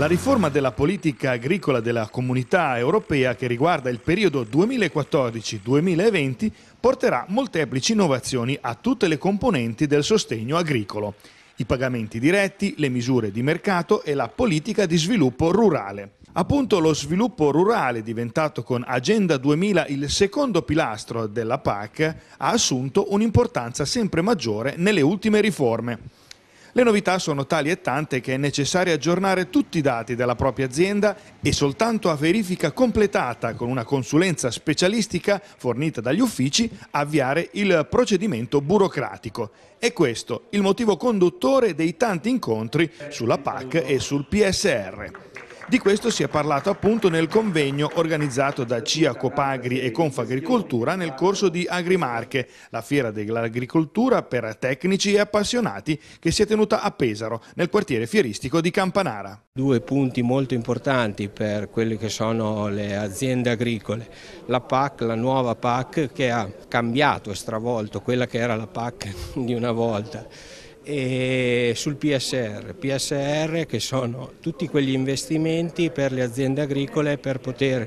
La riforma della politica agricola della comunità europea che riguarda il periodo 2014-2020 porterà molteplici innovazioni a tutte le componenti del sostegno agricolo, i pagamenti diretti, le misure di mercato e la politica di sviluppo rurale. Appunto lo sviluppo rurale, diventato con Agenda 2000 il secondo pilastro della PAC, ha assunto un'importanza sempre maggiore nelle ultime riforme. Le novità sono tali e tante che è necessario aggiornare tutti i dati della propria azienda e soltanto a verifica completata con una consulenza specialistica fornita dagli uffici avviare il procedimento burocratico. È questo il motivo conduttore dei tanti incontri sulla PAC e sul PSR. Di questo si è parlato appunto nel convegno organizzato da CIA Copagri e Confagricoltura nel corso di Agrimarche, la fiera dell'agricoltura per tecnici e appassionati che si è tenuta a Pesaro, nel quartiere fieristico di Campanara. Due punti molto importanti per quelle che sono le aziende agricole. La PAC, la nuova PAC che ha cambiato e stravolto quella che era la PAC di una volta e sul PSR, PSR che sono tutti quegli investimenti per le aziende agricole per poter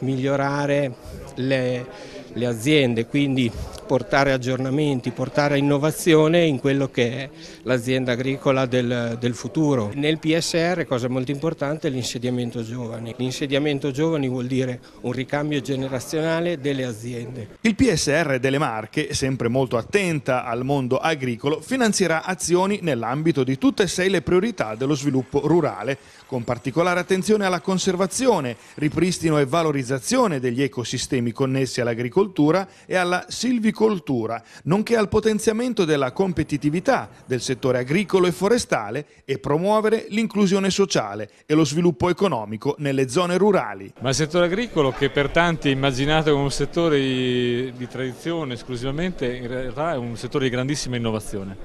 migliorare le le aziende, quindi portare aggiornamenti, portare innovazione in quello che è l'azienda agricola del, del, futuro. Nel PSR cosa molto importante è l'insediamento giovani. L'insediamento giovani vuol dire un ricambio generazionale delle aziende. Il PSR delle Marche, sempre molto attenta al mondo agricolo, finanzierà azioni nell'ambito di tutte e sei le priorità dello sviluppo rurale, con particolare attenzione alla conservazione, ripristino e valorizzazione degli ecosistemi connessi all'agricoltura all'orticoltura e alla silvicoltura, nonché al potenziamento della competitività del settore agricolo e forestale e promuovere l'inclusione sociale e lo sviluppo economico nelle zone rurali. Ma il settore agricolo che per tanti è immaginato come un settore di, di tradizione esclusivamente, in realtà è un settore di grandissima innovazione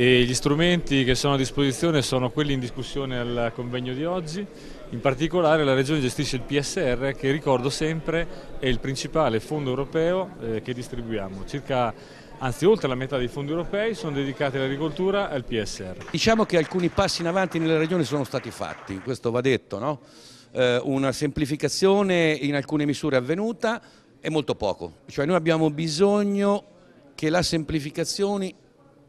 e gli strumenti che sono a disposizione sono quelli in discussione al convegno di oggi, in particolare la Regione gestisce il PSR che ricordo sempre è il principale fondo europeo eh, che distribuiamo, circa anzi oltre la metà dei fondi europei sono dedicati all'agricoltura e al PSR. Diciamo che alcuni passi in avanti nelle Regioni sono stati fatti, questo va detto, no? eh, una semplificazione in alcune misure è avvenuta, è molto poco, cioè noi abbiamo bisogno che la semplificazione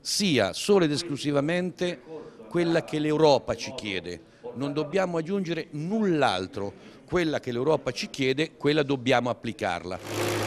sia solo ed esclusivamente quella che l'Europa ci chiede. Non dobbiamo aggiungere null'altro, quella che l'Europa ci chiede, quella dobbiamo applicarla.